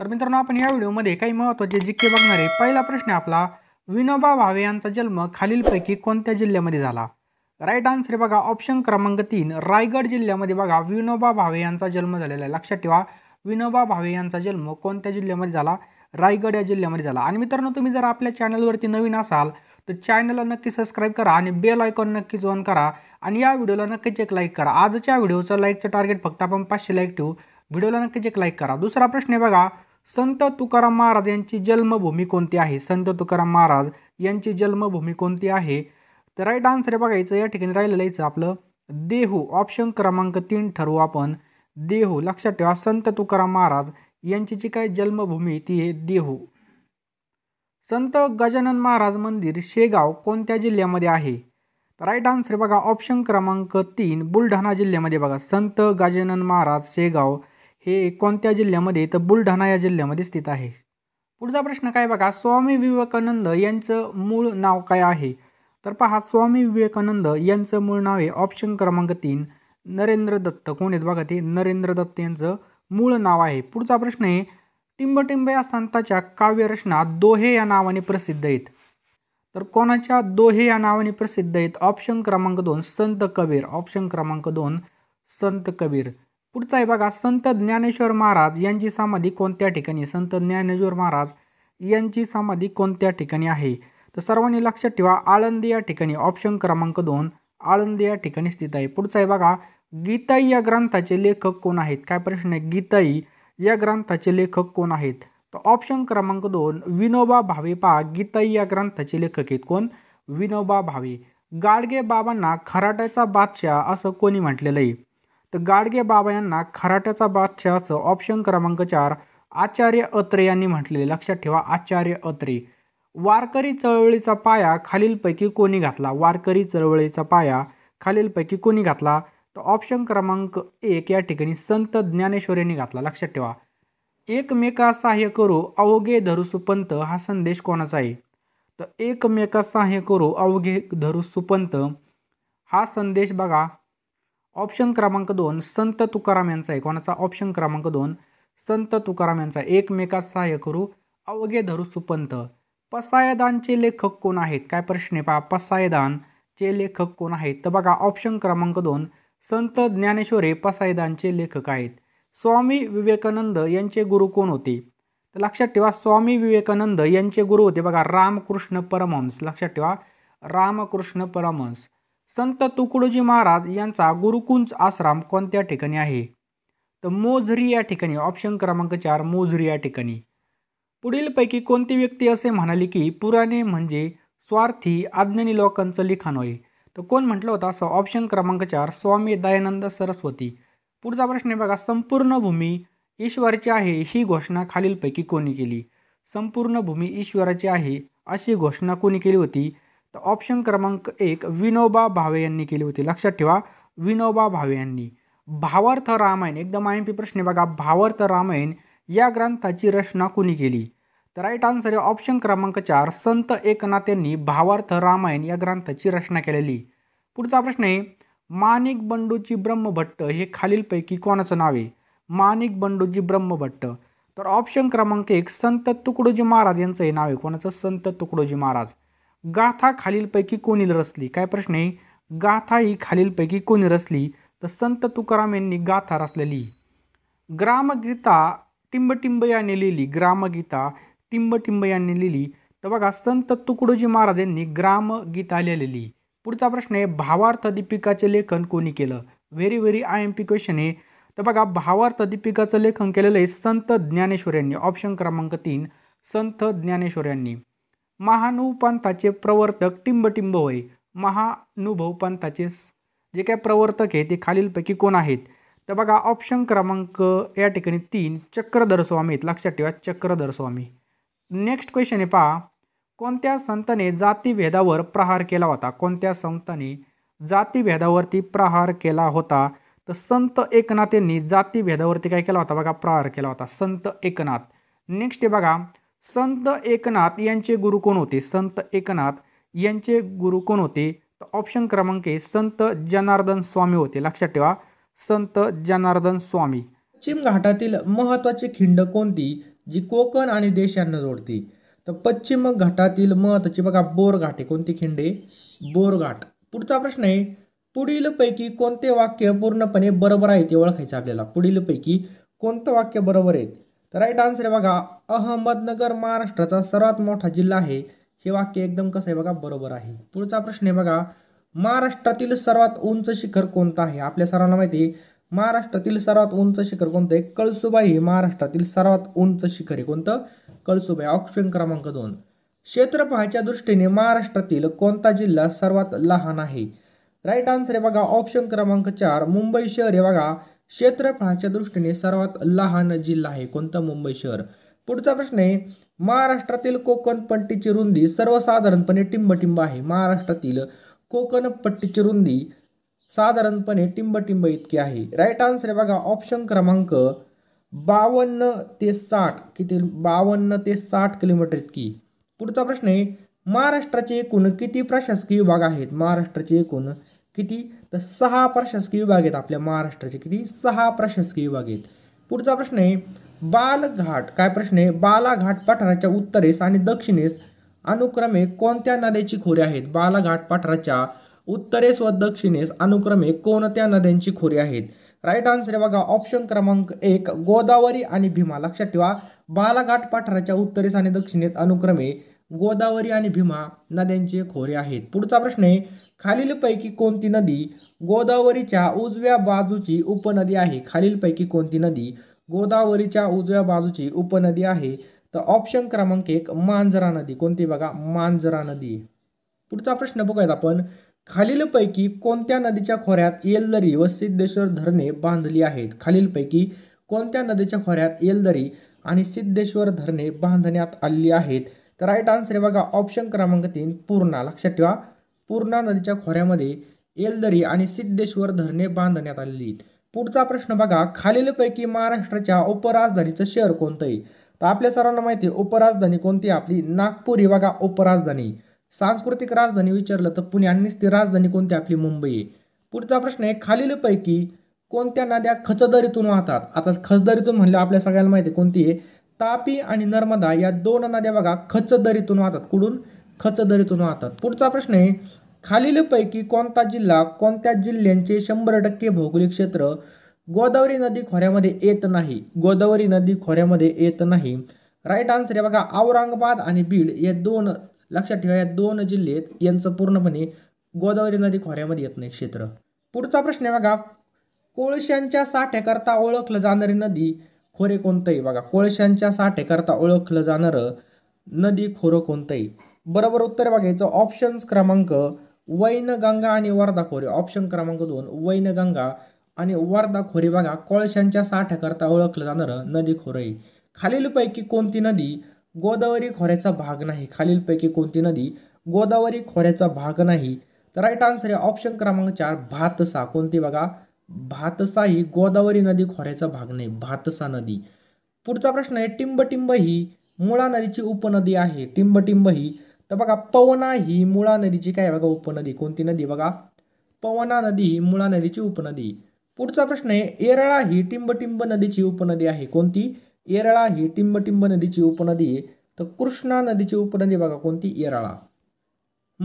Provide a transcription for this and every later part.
तर मित्रांनो आपण या व्हिडिओमध्ये काही महत्त्वाचे जिक्के बघणारे पहिला प्रश्न आपला विनोबा भावे यांचा जन्म खालीलपैकी कोणत्या जिल्ह्यामध्ये झाला राईट आन्सर बघा ऑप्शन क्रमांक तीन रायगड जिल्ह्यामध्ये बघा विनोबा भावे यांचा जन्म झालेला आहे लक्षात ठेवा विनोबा भावे यांचा जन्म कोणत्या जिल्ह्यामध्ये झाला रायगड या जिल्ह्यामध्ये झाला आणि मित्रांनो तुम्ही जर आपल्या चॅनलवरती नवीन असाल तर चॅनलला नक्की सबस्क्राईब करा आणि बेल आयकॉन नक्कीच ऑन करा आणि या व्हिडिओला नक्कीच एक लाईक करा आजच्या व्हिडिओचं लाईकचं टार्गेट फक्त आपण पाचशे लाईक ठेवू व्हिडिओला नक्कीच एक लाईक करा दुसरा प्रश्न आहे बघा संत तुकाराम महाराज यांची जन्मभूमी कोणती आहे संत तुकाराम महाराज यांची जन्मभूमी कोणती आहे तर राईट आन्सर बघायचं या ठिकाणी राहिलेलं लिहायचं आपलं देहू ऑप्शन क्रमांक तीन ठरवू आपण देहू लक्षात ठेवा संत तुकाराम महाराज यांची जी काय जन्मभूमी ती आहे देहू संत गजानन महाराज मंदिर शेगाव कोणत्या जिल्ह्यामध्ये आहे राईट आन्सर बघा ऑप्शन क्रमांक तीन बुलढाणा जिल्ह्यामध्ये बघा संत गजानन महाराज शेगाव हे कोणत्या जिल्ह्यामध्ये तर बुलढाणा या जिल्ह्यामध्ये स्थित आहे पुढचा प्रश्न काय बघा स्वामी विवेकानंद यांचं मूळ नाव काय आहे तर पहा स्वामी विवेकानंद यांचं मूळ नाव आहे ऑप्शन क्रमांक तीन नरेंद्र दत्त कोण आहेत बघा ते नरेंद्र दत्त यांचं मूळ नाव आहे पुढचा प्रश्न आहे टिंबटिंब या संताच्या काव्यरचना दोहे या नावाने प्रसिद्ध आहेत तर कोणाच्या दोहे या नावाने प्रसिद्ध आहेत ऑप्शन क्रमांक दोन संत कबीर ऑप्शन क्रमांक दोन संत कबीर पुढचा आहे बघा संत ज्ञानेश्वर महाराज यांची समाधी कोणत्या ठिकाणी संत ज्ञानेश्वर महाराज यांची समाधी कोणत्या ठिकाणी आहे तर सर्वांनी लक्षात ठेवा आळंदी या ठिकाणी ऑप्शन क्रमांक दोन आळंदी या ठिकाणी स्थित आहे पुढचा आहे बघा गीताई या ग्रंथाचे लेखक कोण आहेत काय प्रश्न आहे गीताई या ग्रंथाचे लेखक कोण आहेत तर ऑप्शन क्रमांक दोन विनोबा भावे पा गीताई या ग्रंथाचे लेखक आहेत कोण विनोबा भावे गाडगे बाबांना खराट्याचा बादशाह असं कोणी म्हटलेलं आहे तर गाडगे बाबा यांना खराट्याचा बादशहाचं ऑप्शन क्रमांक चार आचार्य अत्रे यांनी म्हटलेले लक्षात ठेवा आचार्य अत्रे वारकरी चळवळीचा पाया खालीलपैकी कोणी घातला वारकरी चळवळीचा पाया खालीलपैकी कोणी घातला तर ऑप्शन क्रमांक एक या ठिकाणी संत ज्ञानेश्वर यांनी घातला लक्षात ठेवा एकमेका सहाय्य करू अवघे धरू सुपंत हा संदेश कोणाचा आहे तर एकमेका सहाय्य करू अवघे धरू सुपंत हा संदेश बघा ऑप्शन क्रमांक दोन संत तुकाराम यांचा आहे कोणाचा ऑप्शन क्रमांक दोन संत तुकाराम यांचा एकमेकात सहाय्य करू अवघे धरू सुपंत पसायदानचे लेखक कोण आहेत काय प्रश्न आहे पहा पसायदानचे लेखक कोण आहेत तर बघा ऑप्शन क्रमांक दोन संत ज्ञानेश्वर हे पसायदानचे लेखक आहेत स्वामी विवेकानंद यांचे गुरु कोण होते तर लक्षात ठेवा स्वामी विवेकानंद यांचे गुरु होते बघा रामकृष्ण परमहंस लक्षात ठेवा रामकृष्ण परमहंस संत तुकडोजी महाराज यांचा गुरुकुंज आश्रम कोणत्या ठिकाणी आहे तर मोझरी या ठिकाणी ऑप्शन क्रमांक चार मोझरी या ठिकाणी पुढीलपैकी कोणती व्यक्ती असे म्हणाले की पुराणे म्हणजे स्वार्थी आज्ञानी लोकांचं लिखाण होय तर कोण म्हटलं होतं असं ऑप्शन क्रमांक चार स्वामी दयानंद सरस्वती पुढचा प्रश्न आहे बघा संपूर्ण भूमी ईश्वराची आहे ही घोषणा खालीलपैकी कोणी केली संपूर्ण भूमी ईश्वराची आहे अशी घोषणा कोणी केली होती तर ऑप्शन क्रमांक एक विनोबा भावे यांनी केली होती लक्षात ठेवा विनोबा भावे यांनी भावार्थ रामायण एकदम आय एम पी प्रश्न बघा भावार्थ रामायण या ग्रंथाची रचना कुणी केली तर राईट आन्सर आहे ऑप्शन क्रमांक चार संत एकनाथ यांनी भावार्थ रामायण या ग्रंथाची रचना केलेली पुढचा प्रश्न आहे माणिक बंडूजी ब्रह्मभट्ट हे खालीलपैकी कोणाचं नाव आहे माणिक बंडूजी ब्रह्मभट्ट तर ऑप्शन क्रमांक एक संत तुकडोजी महाराज यांचं हे नाव आहे कोणाचं संत तुकडोजी महाराज गाथा खालीलपैकी कोणी रचली काय प्रश्न आहे गाथा ही खालीलपैकी कोणी रचली तर संत तुकाराम यांनी गाथा रचलेली ग्रामगीता टिंबटिंब यांनी लिहिली ग्रामगीता टिंबटिंब यांनी लिहिली तर बघा संत तुकडोजी महाराज यांनी ग्रामगीता लिहिलेली पुढचा प्रश्न आहे भावार्थ दीपिकाचे लेखन कोणी केलं very very I M P question आहे तर बघा भावार्थ दीपिकाचं लेखन केलेलं आहे संत ज्ञानेश्वर यांनी ऑप्शन क्रमांक तीन संत ज्ञानेश्वर यांनी महानुभ पंथाचे प्रवर्तक टिंबटिंब होय महानुभव पंथाचे जे काय प्रवर्तक आहे ते खालीलपैकी कोण आहेत तर बघा ऑप्शन क्रमांक या ठिकाणी तीन चक्रधर स्वामी आहेत लक्षात ठेवा चक्रधर स्वामी नेक्स्ट क्वेश्चन आहे पहा कोणत्या संताने जातीभेदावर प्रहार केला होता कोणत्या संताने जातीभेदावरती प्रहार केला होता तर संत एकनाथ यांनी जातीभेदावरती काय केला होता बघा प्रहार केला होता संत एकनाथ नेक्स्ट आहे बघा संत एकनाथ यांचे गुरु कोण होते संत एकनाथ यांचे गुरु कोण होते तर ऑप्शन क्रमांक आहे संत जनार्दन स्वामी होते लक्षात ठेवा संत जनार्दन स्वामी पश्चिम घाटातील महत्त्वाची खिंड कोणती जी कोकण आणि देशांना जोडते तर पश्चिम घाटातील महत्वाची बघा बोरघाट आहे कोणती खिंडे बोरघाट पुढचा प्रश्न आहे पुढीलपैकी कोणते वाक्य पूर्णपणे बरोबर आहे ते ओळखायचं आपल्याला पुढीलपैकी कोणतं वाक्य बरोबर आहे तर राईट आन्सर आहे बघा अहमदनगर महाराष्ट्राचा सर्वात मोठा जिल्हा आहे हे वाक्य एकदम कसं आहे बघा बरोबर आहे पुढचा प्रश्न आहे बघा महाराष्ट्रातील सर्वात उंच शिखर कोणतं आहे आपल्या सर्वांना माहिती आहे महाराष्ट्रातील सर्वात उंच शिखर कोणतं आहे कळसुबाई हे महाराष्ट्रातील सर्वात उंच शिखर आहे कोणतं कळसुबाई ऑप्शन क्रमांक दोन क्षेत्रफळाच्या दृष्टीने महाराष्ट्रातील कोणता जिल्हा सर्वात लहान आहे राईट आन्सर आहे बघा ऑप्शन क्रमांक चार मुंबई शहर हे बघा क्षेत्रफळाच्या दृष्टीने सर्वात लहान जिल्हा आहे कोणता मुंबई शहर पुढचा प्रश्न आहे महाराष्ट्रातील कोकण पट्टीची रुंदी सर्वसाधारणपणे टिंबटिंब आहे महाराष्ट्रातील कोकण पट्टीची रुंदी साधारणपणे टिंबटिंब इतकी आहे राईट आन्सर आहे बघा ऑप्शन क्रमांक बावन्न ते साठ किती बावन्न ते साठ किलोमीटर इतकी पुढचा प्रश्न आहे महाराष्ट्राचे एकूण किती प्रशासकीय विभाग आहेत महाराष्ट्राचे एकूण किती तर सहा प्रशासकीय विभाग आहेत आपल्या महाराष्ट्राचे किती सहा प्रशासकीय विभाग आहेत पुढचा प्रश्न आहे बालघाट काय प्रश्न आहे बालाघाट पठाराच्या उत्तरेस आणि दक्षिणेस अनुक्रमे कोणत्या नद्यांची खोरी आहेत बालाघाट पठाराच्या उत्तरेस व दक्षिणेस अनुक्रमे कोणत्या नद्यांची खोरी आहेत राईट आन्सर आहे बघा ऑप्शन क्रमांक एक गोदावरी आणि भीमा लक्षात ठेवा बालाघाट पठाराच्या उत्तरेस आणि दक्षिणेत अनुक्रमे गोदावरी आणि भीमा नद्यांचे खोरे आहेत पुढचा प्रश्न आहे खालीलपैकी कोणती नदी गोदावरीच्या उजव्या बाजूची उपनदी आहे खालीलपैकी कोणती नदी गोदावरीच्या उजव्या बाजूची उपनदी आहे तर ऑप्शन क्रमांक एक मांजरा नदी कोणती बघा मांजरा नदी पुढचा प्रश्न बघूयात आपण खालीलपैकी कोणत्या नदीच्या खोऱ्यात येलदरी व सिद्धेश्वर धरणे बांधली आहेत खालीलपैकी कोणत्या नदीच्या खोऱ्यात येलदरी आणि सिद्धेश्वर धरणे बांधण्यात आली आहेत तर राईट आन्सर आहे बघा ऑप्शन क्रमांक तीन पूर्णा लक्षात ठेवा पूर्णा नदीच्या खोऱ्यामध्ये येलदरी आणि सिद्धेश्वर धरणे बांधण्यात आलेली आहेत पुढचा प्रश्न बघा खालीलपैकी महाराष्ट्राच्या उपराजधानीचं शहर कोणतं आहे तर आपल्या सर्वांना माहिती आहे उपराजधानी कोणती आपली नागपूर ही बघा उपराजधानी सांस्कृतिक राजधानी विचारलं तर पुणे आणि ती राजधानी कोणती आपली मुंबई आहे पुढचा प्रश्न आहे खालीलपैकी कोणत्या नद्या खचदरीतून वाहतात आता खचदरीतून म्हणलं आपल्या सगळ्यांना माहिती आहे कोणती आहे तापी आणि नर्मदा या दोन नद्या बघा खच दरीतून वाहतात कुठून खच दरीतून वाहतात पुढचा प्रश्न आहे खालीलपैकी कोणता जिल्हा कोणत्या जिल्ह्यांचे शंभर टक्के भौगोलिक क्षेत्र गोदावरी नदी खोऱ्यामध्ये येत नाही गोदावरी नदी खोऱ्यामध्ये येत नाही राईट आन्सर आहे बघा औरंगाबाद आणि बीड या दोन लक्षात ठेवा या दोन जिल्हे यांचं पूर्णपणे गोदावरी नदी खोऱ्यामध्ये येत नाही क्षेत्र पुढचा प्रश्न आहे बघा कोळशांच्या साठ्याकरता ओळखलं जाणारी नदी खोरे कोणतंही बघा कोळशांच्या साठेकरता ओळखलं जाणारं नदी खोरं कोणतंही बरोबर उत्तर बघायचं ऑप्शन्स क्रमांक वैनगंगा आणि वर्धा खोरे ऑप्शन क्रमांक दोन वैनगंगा आणि वर्धा खोरे बघा कोळशांच्या साठ्याकरता ओळखलं जाणारं नदी खोरंही खालीलपैकी कोणती नदी गोदावरी खोऱ्याचा भाग नाही खालीलपैकी कोणती नदी गोदावरी खोऱ्याचा भाग नाही तर राईट आन्सर आहे ऑप्शन क्रमांक चार भातसा कोणती बघा भातसा ही गोदावरी नदी खोऱ्याचा भाग नाही भातसा नदी पुढचा प्रश्न आहे टिंबटिंब ही मुळा नदीची उपनदी आहे टिंबटिंब ही तर बघा पवना ही मुळा नदीची काय बघा उपनदी कोणती नदी बघा पवना नदी ही मुळा नदीची उपनदी पुढचा प्रश्न आहे एरळा ही टिंबटिंब नदीची उपनदी आहे कोणती एरळा ही टिंबटिंब नदीची उपनदी आहे तर कृष्णा नदीची उपनदी बघा कोणती एरळा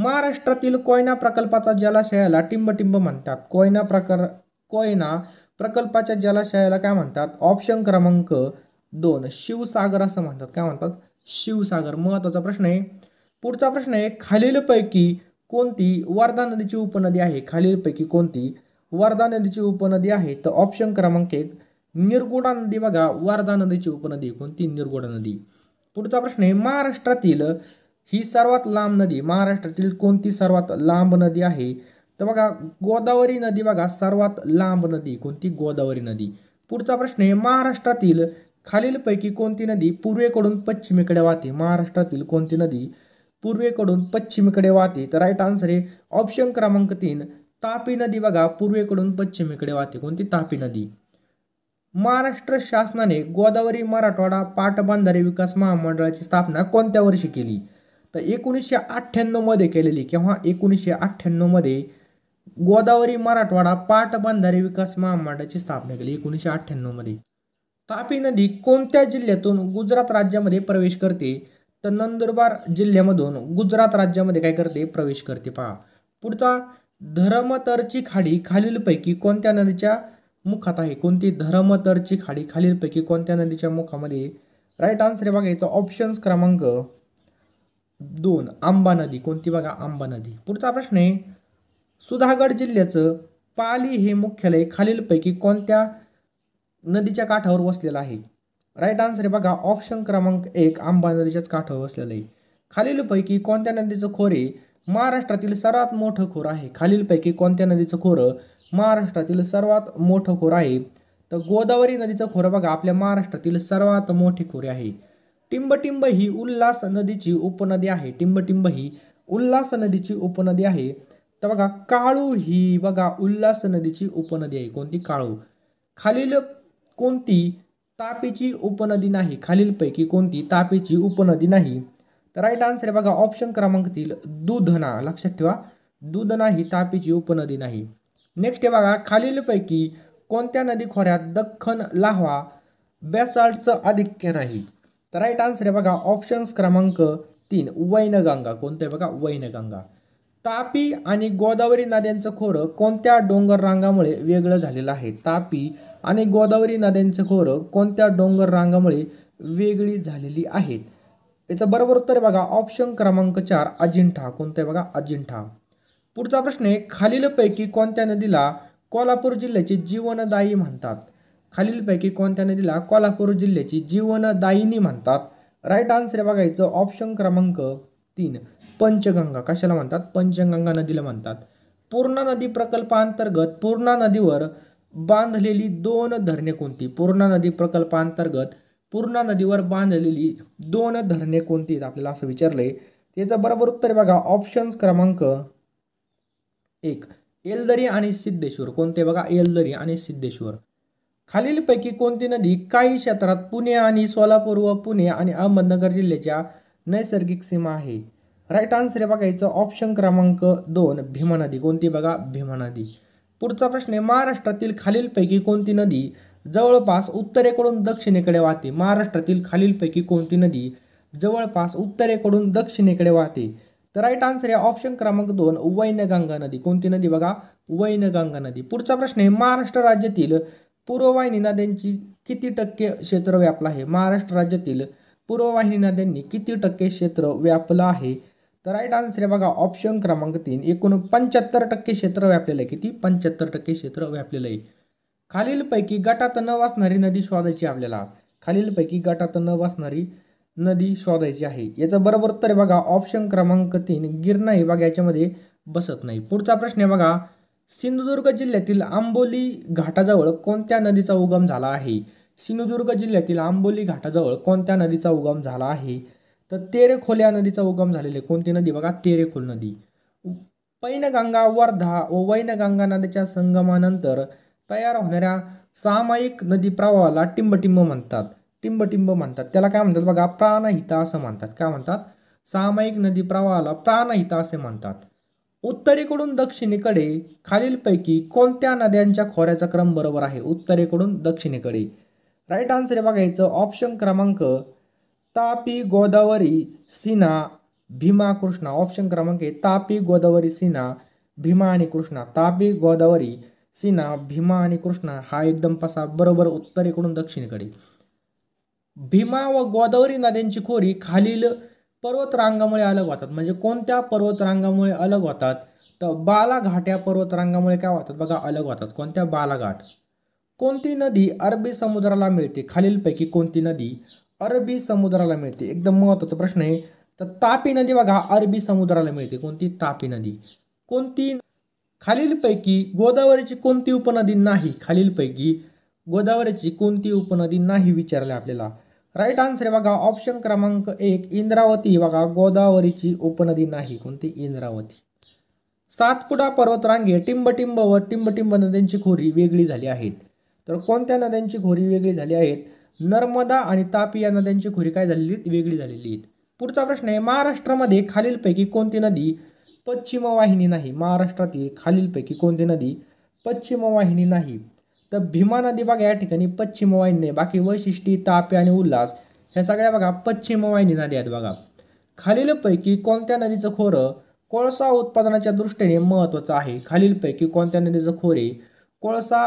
महाराष्ट्रातील कोयना प्रकल्पाचा जलाशयाला टिंबटिंब म्हणतात कोयना प्रकार कोयना प्रकल्पाच्या जलाशयाला काय म्हणतात ऑप्शन क्रमांक दोन शिवसागर असं म्हणतात काय म्हणतात शिवसागर महत्त्वाचा प्रश्न आहे पुढचा प्रश्न आहे खालीलपैकी कोणती वर्धा नदीची उपनदी आहे खालीलपैकी कोणती वर्धा नदीची उपनदी आहे तर ऑप्शन क्रमांक एक निरगुडा नदी बघा वर्धा नदीची उपनदी कोणती निरगुडा नदी पुढचा प्रश्न आहे महाराष्ट्रातील ही सर्वात लांब नदी महाराष्ट्रातील कोणती सर्वात लांब नदी आहे तर बघा गोदावरी नदी बघा सर्वात लांब नदी कोणती गोदावरी नदी पुढचा प्रश्न आहे महाराष्ट्रातील खालीलपैकी कोणती नदी पूर्वेकडून पश्चिमेकडे वाहते महाराष्ट्रातील कोणती नदी पूर्वेकडून पश्चिमेकडे वाहते तर राईट आन्सर आहे ऑप्शन क्रमांक तीन तापी नदी बघा पूर्वेकडून पश्चिमेकडे वाहते कोणती तापी नदी महाराष्ट्र शासनाने गोदावरी मराठवाडा पाटबंधारे विकास महामंडळाची स्थापना कोणत्या वर्षी केली तर एकोणीसशे अठ्ठ्याण्णवमध्ये केलेली किंवा एकोणीसशे अठ्ठ्याण्णवमध्ये गोदावरी मराठवाडा पाटबंधारे विकास महामंडळाची स्थापना केली एकोणीसशे मध्ये तापी नदी कोणत्या जिल्ह्यातून गुजरात राज्यामध्ये प्रवेश करते तर नंदुरबार जिल्ह्यामधून गुजरात राज्यामध्ये काय करते प्रवेश करते पहा पुढचा धर्मतरची खाडी खालीलपैकी कोणत्या नदीच्या मुखात आहे कोणती धर्मतरची खाडी खालीलपैकी कोणत्या नदीच्या मुखामध्ये राईट आन्सर आहे याचा ऑप्शन्स क्रमांक दोन आंबा नदी कोणती बघा आंबा नदी पुढचा प्रश्न आहे सुधागड जिल्ह्याचं पाली हे मुख्यालय खालीलपैकी कोणत्या नदीच्या काठावर वसलेलं आहे राईट आन्सर आहे बघा ऑप्शन क्रमांक एक आंबा नदीच्याच काठावर वसलेलं आहे खालीलपैकी कोणत्या नदीचं खोरे महाराष्ट्रातील सर्वात मोठं खोर आहे खालीलपैकी कोणत्या नदीचं खोरं महाराष्ट्रातील सर्वात मोठं खोर आहे तर गोदावरी नदीचं खोरं बघा आपल्या महाराष्ट्रातील सर्वात मोठी खोरे आहे टिंबटिंब ही उल्हास नदीची उपनदी आहे टिंबटिंब ही उल्हास नदीची उपनदी आहे तर बघा काळू ही बघा उल्हास नदीची उपनदी आहे कोणती काळू खालील कोणती तापीची उपनदी नाही खालीलपैकी कोणती तापीची उपनदी नाही तर राईट आन्सर आहे बघा ऑप्शन क्रमांकातील दुधना लक्षात ठेवा दुधना ही तापीची उपनदी नाही नेक्स्ट आहे बघा खालीलपैकी कोणत्या नदी खोऱ्यात दख्खन लाहवा बेसाल्टचं आधिक्य नाही तर राईट आन्सर आहे बघा ऑप्शन्स क्रमांक तीन वैनगंगा कोणतं बघा वैनगंगा तापी आणि गोदावरी नद्यांचं खोरं कोणत्या डोंगर रांगामुळे वेगळं झालेलं आहे तापी आणि गोदावरी नद्यांचं खोरं कोणत्या डोंगर रांगामुळे वेगळी झालेली आहेत याचं बरोबर उत्तर बघा ऑप्शन क्रमांक चार अजिंठा कोणता बघा अजिंठा पुढचा प्रश्न आहे खालीलपैकी कोणत्या नदीला कोल्हापूर जिल्ह्याची जीवनदायी म्हणतात खालीलपैकी कोणत्या नदीला कोल्हापूर जिल्ह्याची जीवनदायिनी म्हणतात राईट आन्सर बघायचं ऑप्शन क्रमांक तीन पंचगंगा कशाला म्हणतात पंचगंगा नदीला म्हणतात पूर्णा नदी प्रकल्पांतर्गत पूर्णा नदीवर बांधलेली दोन धरणे कोणती पूर्णा नदी प्रकल्पांतर्गत पूर्णा नदीवर बांधलेली दोन धरणे कोणती आपल्याला असं विचारलंय त्याचं बरोबर उत्तर बघा ऑप्शन्स क्रमांक एक एलदरी आणि सिद्धेश्वर कोणते बघा एलदरी आणि सिद्धेश्वर खालीलपैकी कोणती नदी काही क्षेत्रात पुणे आणि सोलापूर व पुणे आणि अहमदनगर जिल्ह्याच्या नैसर्गिक सीमा आहे राईट आन्सर आहे बघायचं ऑप्शन क्रमांक दोन भीमा नदी कोणती बघा भीमा नदी पुढचा प्रश्न आहे महाराष्ट्रातील खालीलपैकी कोणती नदी जवळपास उत्तरेकडून दक्षिणेकडे वाहते महाराष्ट्रातील खालीलपैकी कोणती नदी जवळपास उत्तरेकडून दक्षिणेकडे वाहते तर राईट आन्सर आहे ऑप्शन क्रमांक दोन वैनगंगा नदी कोणती नदी बघा वैनगंगा नदी पुढचा प्रश्न आहे महाराष्ट्र राज्यातील पूर्ववाहिनी नद्यांची किती टक्के क्षेत्र व्यापला आहे महाराष्ट्र राज्यातील पूर्ववाहिनी नद्यांनी किती टक्के क्षेत्र व्यापलं आहे तर राईट आन्सर आहे बघा ऑप्शन क्रमांक तीन एकूण पंच्याहत्तर टक्के क्षेत्र व्यापलेलं आहे किती पंच्याहत्तर टक्के क्षेत्र व्यापलेलं आहे खालीलपैकी गटात न वाचणारी नदी शोधायची आपल्याला खालीलपैकी गटात न वाचणारी नदी शोधायची आहे याचं बरोबर उत्तर आहे बघा ऑप्शन क्रमांक तीन गिरणा ही बघा याच्यामध्ये बसत नाही पुढचा प्रश्न आहे बघा सिंधुदुर्ग जिल्ह्यातील आंबोली घाटाजवळ कोणत्या नदीचा उगम झाला आहे सिंधुदुर्ग जिल्ह्यातील आंबोली घाटाजवळ कोणत्या नदीचा उगम झाला आहे तर तेरेखोल्या या नदीचा उगम झालेला आहे कोणती नदी बघा तेरेखोल नदी पैनगंगा वर्धा व वैनगंगा नदीच्या संगमानंतर तयार होणाऱ्या सामायिक नदी प्रवाहाला टिंबटिंब म्हणतात टिंबटिंब म्हणतात त्याला काय म्हणतात बघा प्राणहिता असं म्हणतात काय म्हणतात सामायिक नदी प्रवाहाला प्राणहिता असे म्हणतात उत्तरेकडून दक्षिणेकडे खालीलपैकी कोणत्या नद्यांच्या खोऱ्याचा क्रम बरोबर आहे उत्तरेकडून दक्षिणेकडे राईट आन्सर आहे बघायचं ऑप्शन क्रमांक तापी गोदावरी सिना भीमा कृष्णा ऑप्शन क्रमांक आहे तापी गोदावरी सिना भीमा आणि कृष्णा तापी गोदावरी सिना भीमा आणि कृष्णा हा एकदम पसा बरोबर उत्तरेकडून दक्षिणेकडे भीमा व गोदावरी नद्यांची खोरी खालील पर्वतरांगामुळे अलग होतात म्हणजे कोणत्या पर्वतरांगामुळे अलग होतात तर बालाघाट या पर्वतरांगामुळे काय होतात बघा अलग होतात कोणत्या बालाघाट कोणती नदी अरबी समुद्राला मिळते खालीलपैकी कोणती नदी अरबी समुद्राला मिळते एकदम महत्त्वाचा प्रश्न आहे तर तापी नदी बघा अरबी समुद्राला मिळते कोणती तापी नदी कोणती खालीलपैकी गोदावरीची कोणती उपनदी नाही खालीलपैकी गोदावरीची कोणती उपनदी नाही विचारले आपल्याला राईट आन्सर आहे बघा ऑप्शन क्रमांक एक इंद्रावती बघा गोदावरीची उपनदी नाही कोणती इंद्रावती सातपुडा पर्वतरांगे टिंबटिंब व टिंबटिंब नद्यांची खोरी वेगळी झाली आहेत तर कोणत्या नद्यांची खोरी वेगळी झाली आहेत नर्मदा आणि तापी या नद्यांची खोरी काय झालेली वेगळी झालेली आहेत पुढचा प्रश्न आहे महाराष्ट्रामध्ये खालीलपैकी कोणती नदी पश्चिम वाहिनी नाही महाराष्ट्रातील खालीलपैकी कोणती नदी पश्चिम वाहिनी नाही तर भीमा नदी बघा या ठिकाणी पश्चिम वाहिनी नाही बाकी वैशिष्ट्य तापी आणि उल्हास ह्या सगळ्या बघा पश्चिम वाहिनी नद्या आहेत बघा खालीलपैकी कोणत्या नदीचं खोरं कोळसा उत्पादनाच्या दृष्टीने महत्त्वाचं आहे खालीलपैकी कोणत्या नदीचं खोरे कोळसा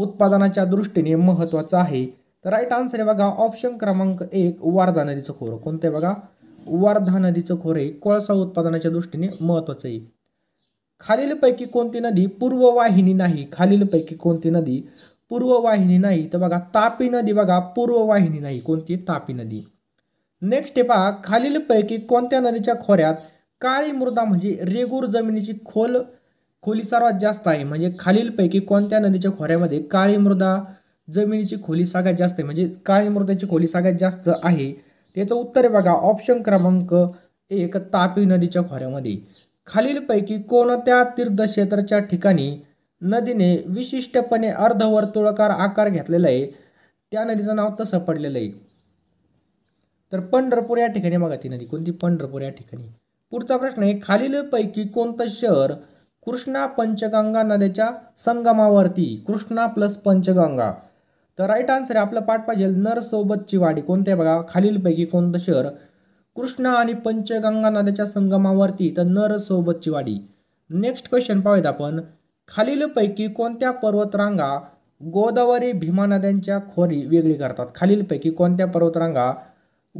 उत्पादनाच्या दृष्टीने महत्त्वाचं आहे तर राईट आन्सर आहे बघा ऑप्शन क्रमांक एक वारधा नदीचं खोरं आहे बघा वारधा नदीचं खोरे कोळसा उत्पादनाच्या दृष्टीने महत्त्वाचं आहे खालीलपैकी कोणती नदी पूर्ववाहिनी नाही खालीलपैकी कोणती नदी पूर्ववाहिनी नाही तर बघा तापी नदी बघा पूर्ववाहिनी नाही कोणती तापी नदी नेक्स्ट आहे पहा खालीलपैकी कोणत्या नदीच्या खोऱ्यात काळी मृदा म्हणजे रेगूर जमिनीची खोल खोली सर्वात जास्त आहे म्हणजे खालीलपैकी कोणत्या नदीच्या खोऱ्यामध्ये काळी मृदा जमिनीची खोली सगळ्यात जास्त आहे म्हणजे काळी मृदाची खोली सगळ्यात जास्त आहे त्याचं उत्तर बघा ऑप्शन क्रमांक एक तापी नदीच्या खोऱ्यामध्ये खालीलपैकी कोणत्या तीर्थक्षेत्राच्या ठिकाणी नदीने विशिष्टपणे अर्धवर्तुळकार आकार घेतलेला आहे त्या नदीचं नाव तसं पडलेलं आहे तर पंढरपूर या ठिकाणी बघा ती नदी कोणती पंढरपूर या ठिकाणी पुढचा प्रश्न आहे खालीलपैकी कोणतं शहर कृष्णा पंचगंगा नद्याच्या संगमावरती कृष्णा प्लस पंचगंगा तर राईट आन्सर आहे आपलं पाठ पाहिजे नरसोबतची वाडी कोणत्या बघा खालीलपैकी कोणतं शहर कृष्णा आणि पंचगंगा नद्याच्या संगमावरती तर नरसोबतची वाडी नेक्स्ट क्वेश्चन पाहूयात आपण खालीलपैकी कोणत्या पर्वतरांगा गोदावरी भीमा नद्यांच्या खोरी वेगळी करतात खालीलपैकी कोणत्या पर्वतरांगा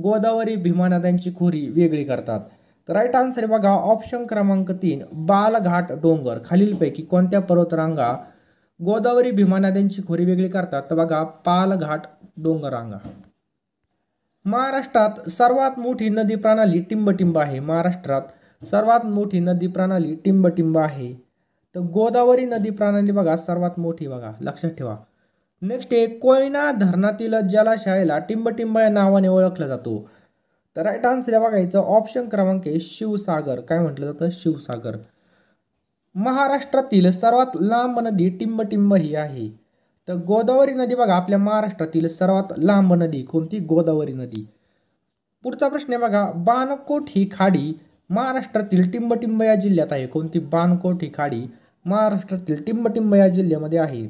गोदावरी भीमा नद्यांची खोरी वेगळी करतात राईट आन्सर बघा ऑप्शन क्रमांक तीन बालघाट डोंगर खालीलपैकी कोणत्या पर्वतरांगा गोदावरी भीमा नद्यांची खोरी वेगळी करतात तर बघा पालघाट डोंगरांगा महाराष्ट्रात सर्वात मोठी नदी प्रणाली टिंबटिंब आहे महाराष्ट्रात सर्वात मोठी नदी प्रणाली टिंबटिंब आहे तर गोदावरी नदी प्रणाली बघा सर्वात मोठी बघा लक्षात ठेवा नेक्स्ट आहे कोयना धरणातील जलाशयाला टिंबटिंब या नावाने ओळखला जातो तर राईट आन्सर या बघायचं ऑप्शन क्रमांक आहे शिवसागर काय म्हटलं जातं शिवसागर महाराष्ट्रातील सर्वात लांब नदी टिंबटिंब ही आहे तर गोदावरी नदी बघा आपल्या महाराष्ट्रातील सर्वात लांब नदी कोणती गोदावरी नदी पुढचा प्रश्न आहे बघा बाणकोट ही खाडी महाराष्ट्रातील टिंबटिंब या जिल्ह्यात आहे कोणती बाणकोट ही खाडी महाराष्ट्रातील टिंबटिंब या जिल्ह्यामध्ये आहे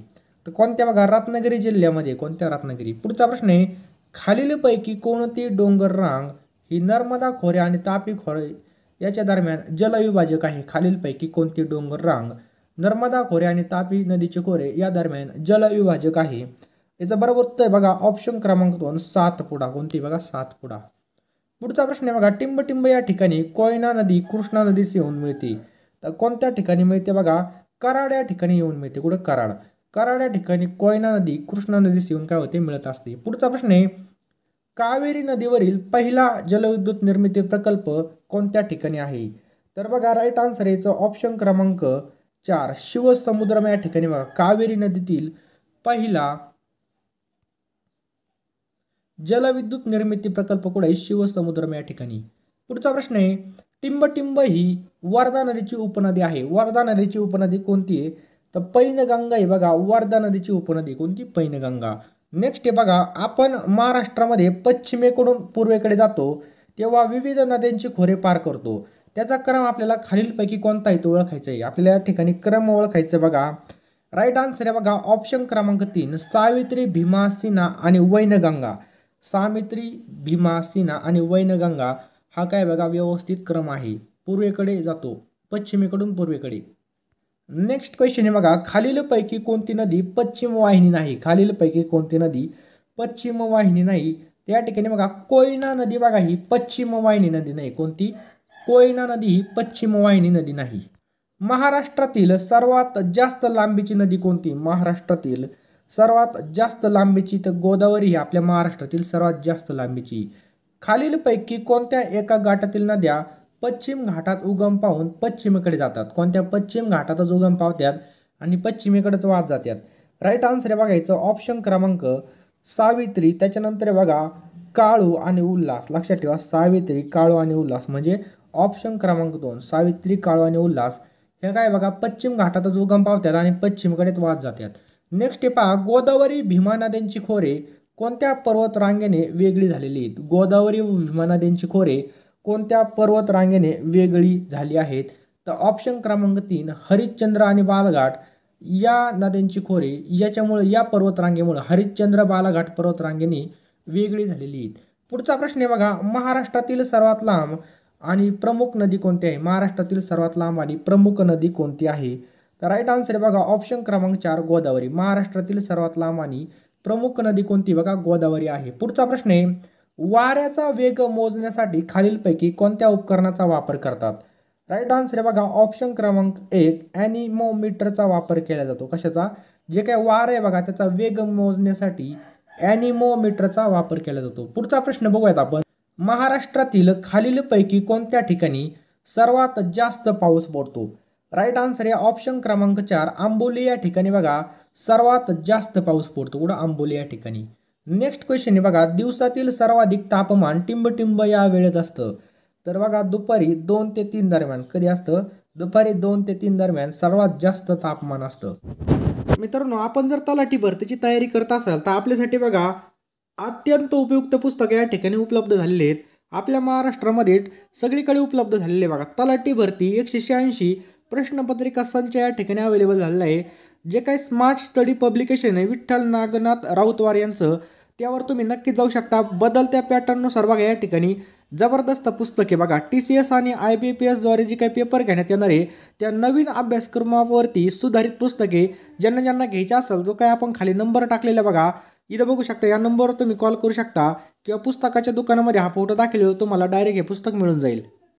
तर कोणत्या बघा रत्नागिरी जिल्ह्यामध्ये कोणत्या रत्नागिरी पुढचा प्रश्न आहे खालीलपैकी कोणती डोंगर रांग ही नर्मदा खोरे आणि तापी खोरे याच्या दरम्यान जलविभाजक आहे खालीलपैकी कोणती डोंगर रांग नर्मदा खोरे आणि तापी नदीचे खोरे या दरम्यान जलविभाजक आहे याचं बरोबर उत्तर बघा ऑप्शन क्रमांक दोन सात पुढा कोणती बघा सात सातपुडा पुढचा प्रश्न आहे बघा टिंबटिंब या ठिकाणी कोयना नदी कृष्णा नदीस येऊन मिळते तर कोणत्या ठिकाणी मिळते बघा कराड या ठिकाणी येऊन मिळते कुठं कराड कराड या ठिकाणी कोयना नदी कृष्णा नदीस येऊन काय होते मिळत असते पुढचा प्रश्न आहे कावेरी नदीवरील पहिला जलविद्युत निर्मिती प्रकल्प कोणत्या ठिकाणी आहे तर बघा राईट आन्सर याचं ऑप्शन क्रमांक चार शिवसमुद्रम या ठिकाणी बघा कावेरी नदीतील पहिला जलविद्युत निर्मिती प्रकल्प कुठे आहे शिवसमुद्रम या ठिकाणी पुढचा प्रश्न आहे टिंबटिंब ही वर्धा नदीची उपनदी आहे वर्धा नदीची उपनदी कोणती आहे तर पैनगंगा आहे बघा वर्धा नदीची उपनदी कोणती पैनगंगा नेक्स्ट आहे बघा आपण महाराष्ट्रामध्ये पश्चिमेकडून पूर्वेकडे जातो तेव्हा विविध नद्यांची खोरे पार करतो त्याचा क्रम आपल्याला खालीलपैकी कोणता आहे तो ओळखायचा आहे आपल्याला या ठिकाणी क्रम ओळखायचं बघा राईट आन्सर आहे बघा ऑप्शन क्रमांक तीन सावित्री भीमा आणि वैनगंगा सावित्री भीमा आणि वैनगंगा हा काय बघा व्यवस्थित क्रम आहे पूर्वेकडे जातो पश्चिमेकडून पूर्वेकडे नेक्स्ट क्वेश्चन आहे बघा खालीलपैकी कोणती नदी पश्चिम वाहिनी नाही खालीलपैकी कोणती नदी पश्चिम वाहिनी नाही त्या ठिकाणी बघा कोयना नदी बघा ही पश्चिम वाहिनी नदी नाही कोणती कोयना नदी ही पश्चिम वाहिनी नदी नाही महाराष्ट्रातील सर्वात जास्त लांबीची नदी कोणती महाराष्ट्रातील सर्वात जास्त लांबीची तर गोदावरी ही आपल्या महाराष्ट्रातील सर्वात जास्त लांबीची खालीलपैकी कोणत्या एका गाठातील नद्या पश्चिम घाटात उगम पाहून पश्चिमेकडे जातात कोणत्या पश्चिम घाटातच उगम पावतात आणि पश्चिमेकडेच वाद जातात राईट आन्सर आहे बघायचं ऑप्शन क्रमांक सावित्री त्याच्यानंतर बघा काळू आणि उल्हास लक्षात ठेवा सावित्री काळू आणि उल्हास म्हणजे ऑप्शन क्रमांक दोन सावित्री काळू आणि उल्हास हे काय बघा पश्चिम घाटातच उगम पावतात आणि पश्चिमेकडेच वाद जातात नेक्स्ट पहा गोदावरी भीमा नद्यांची खोरे कोणत्या पर्वतरांगेने वेगळी झालेली आहेत गोदावरी व भीमा नद्यांची खोरे कोणत्या पर्वत रांगेने वेगळी झाली आहेत तर ऑप्शन क्रमांक तीन हरिश्चंद्र आणि बालघाट या नद्यांची खोरे याच्यामुळे या पर्वतरांगेमुळे हरिश्चंद्र बालाघाट पर्वतरांगेने वेगळी झालेली आहेत पुढचा प्रश्न आहे बघा महाराष्ट्रातील सर्वात लांब आणि प्रमुख नदी कोणती आहे महाराष्ट्रातील सर्वात लांब आणि प्रमुख नदी कोणती आहे तर राईट आन्सर आहे बघा ऑप्शन क्रमांक चार गोदावरी महाराष्ट्रातील सर्वात लांब आणि प्रमुख नदी कोणती बघा गोदावरी आहे पुढचा प्रश्न आहे वाऱ्याचा वेग मोजण्यासाठी खालीलपैकी कोणत्या उपकरणाचा वापर करतात राईट आन्सर आहे बघा ऑप्शन क्रमांक एक ॲनिमोमीटरचा वापर केला जातो कशाचा जे काय वार आहे बघा त्याचा वेग मोजण्यासाठी ॲनिमोमीटरचा वापर केला जातो पुढचा प्रश्न बघूयात आपण महाराष्ट्रातील खालीलपैकी कोणत्या ठिकाणी सर्वात जास्त पाऊस पडतो राईट आन्सर आहे ऑप्शन क्रमांक चार आंबोली या ठिकाणी बघा सर्वात जास्त पाऊस पडतो कुठं आंबोली या ठिकाणी नेक्स्ट क्वेश्चन आहे बघा दिवसातील सर्वाधिक तापमान टिंबटिंब या वेळेत असतं तर बघा दुपारी दोन ते तीन दरम्यान कधी असतं दुपारी दोन ते तीन दरम्यान सर्वात जास्त तापमान असतं मित्रांनो आपण जर तलाठी भरतीची तयारी करत असाल तर आपल्यासाठी बघा अत्यंत उपयुक्त पुस्तक या ठिकाणी उपलब्ध झालेले आहेत आपल्या महाराष्ट्रामध्ये सगळीकडे उपलब्ध झालेले बघा तलाठी भरती एकशे शहाऐंशी प्रश्नपत्रिका संच या ठिकाणी अवेलेबल झालेला आहे जे काही स्मार्ट स्टडी पब्लिकेशन आहे विठ्ठल नागनाथ राऊतवार यांचं त्यावर तुम्ही नक्की जाऊ शकता बदलत्या पॅटर्ननुसार बघा या ठिकाणी जबरदस्त पुस्तके बघा टी सी एस आणि आय बी पी एसद्वारे जे काही पेपर घेण्यात येणार आहे त्या नवीन अभ्यासक्रमावरती सुधारित पुस्तके ज्यांना ज्यांना घ्यायच्या असेल जो काय आपण खाली नंबर टाकलेला बघा इथं बघू शकता या नंबरवर तुम्ही कॉल करू शकता किंवा पुस्तकाच्या दुकानामध्ये हा फोटो दाखल तुम्हाला डायरेक्ट हे पुस्तक मिळून जाईल